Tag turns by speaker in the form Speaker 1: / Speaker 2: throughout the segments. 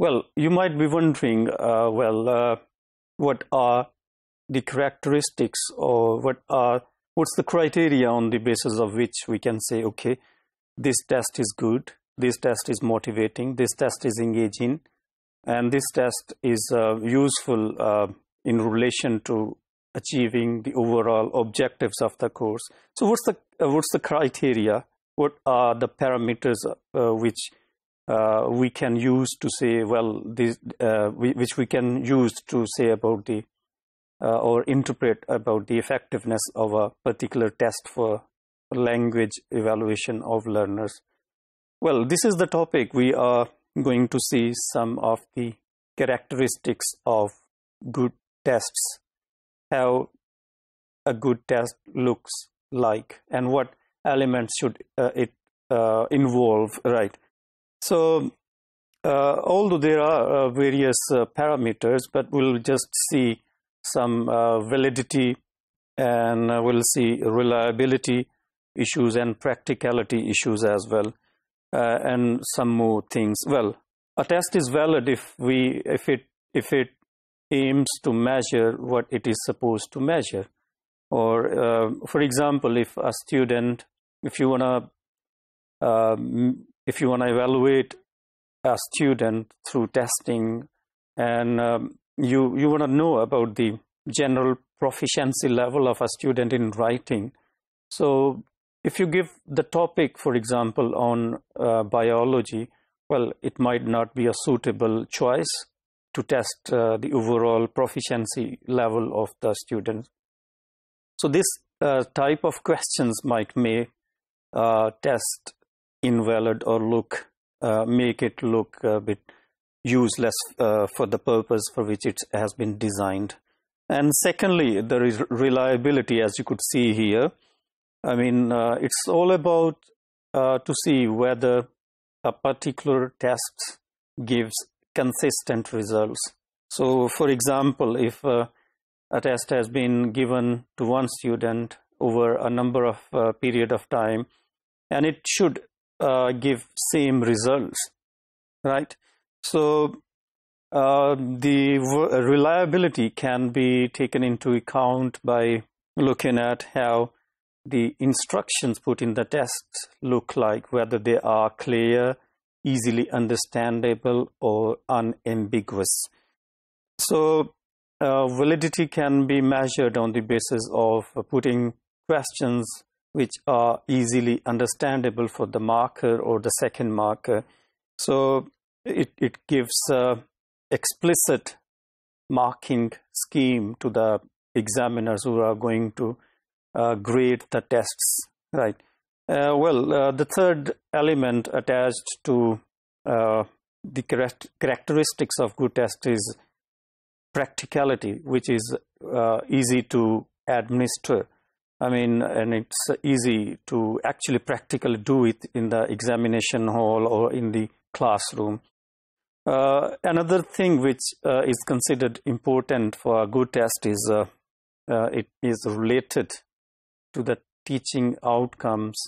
Speaker 1: Well, you might be wondering, uh, well, uh, what are the characteristics or what are what's the criteria on the basis of which we can say, okay, this test is good, this test is motivating, this test is engaging, and this test is uh, useful uh, in relation to achieving the overall objectives of the course. So what's the uh, what's the criteria? What are the parameters uh, which uh, we can use to say, well, uh, which we can use to say about the uh, or interpret about the effectiveness of a particular test for language evaluation of learners. Well, this is the topic. We are going to see some of the characteristics of good tests, how a good test looks like, and what elements should uh, it uh, involve, right? So uh, although there are uh, various uh, parameters, but we'll just see some uh, validity and uh, we'll see reliability issues and practicality issues as well uh, and some more things. Well, a test is valid if we if it if it aims to measure what it is supposed to measure or for example if a student if you want to if you want to evaluate a student through testing and um, you you want to know about the general proficiency level of a student in writing so if you give the topic for example on uh, biology well it might not be a suitable choice to test uh, the overall proficiency level of the student so this uh, type of questions might may uh, test invalid or look uh, make it look a bit useless uh, for the purpose for which it has been designed and secondly there is reliability as you could see here i mean uh, it's all about to see whether a particular test gives consistent results. So, for example, if uh, a test has been given to one student over a number of uh, period of time, and it should uh, give same results, right? So uh, the reliability can be taken into account by looking at how the instructions put in the tests look like, whether they are clear, easily understandable, or unambiguous. So uh, validity can be measured on the basis of putting questions which are easily understandable for the marker or the second marker. So it, it gives explicit marking scheme to the examiners who are going to uh, grade the tests, right? Uh, well, uh, the third element attached to uh, the correct characteristics of good test is practicality, which is uh, easy to administer. I mean, and it's easy to actually practically do it in the examination hall or in the classroom. Uh, another thing which uh, is considered important for a good test is uh, uh it is related to the teaching outcomes,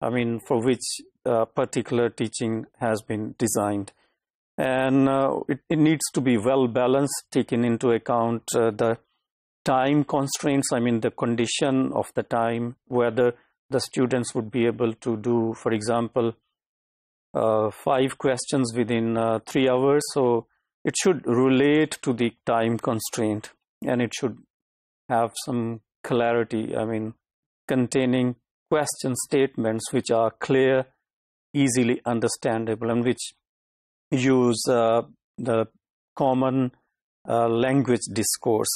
Speaker 1: I mean, for which uh, particular teaching has been designed. And uh, it, it, needs to be well balanced, taking into account the time constraints, I mean the condition of the time, whether the students would be able to do, for example, uh, five questions within uh, three hours. So it should relate to the time constraint and it should have some clarity. I mean, containing question statements which are clear, easily understandable, and which use uh, the common uh, language discourse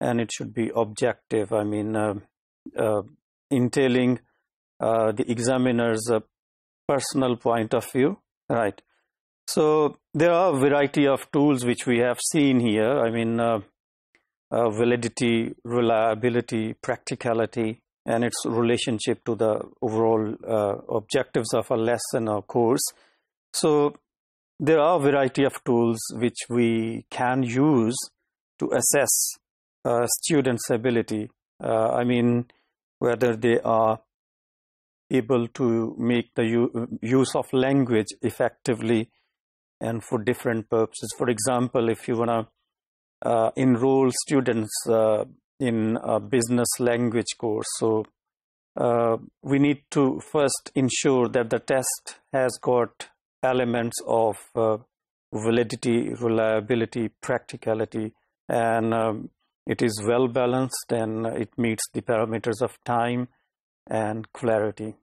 Speaker 1: and it should be objective. I mean, uh, uh, entailing uh, the examiner's uh, personal point of view, right? So there are a variety of tools which we have seen here. I mean, uh, uh, validity, reliability, practicality, and its relationship to the overall objectives of a lesson or course. So there are a variety of tools which we can use to assess uh, students' ability. Uh, I mean, whether they are able to make the use of language effectively and for different purposes. For example, if you want to uh, enroll students uh, in a business language course, so uh, we need to first ensure that the test has got elements of uh, validity, reliability, practicality, and um, it is well balanced and it meets the parameters of time and clarity.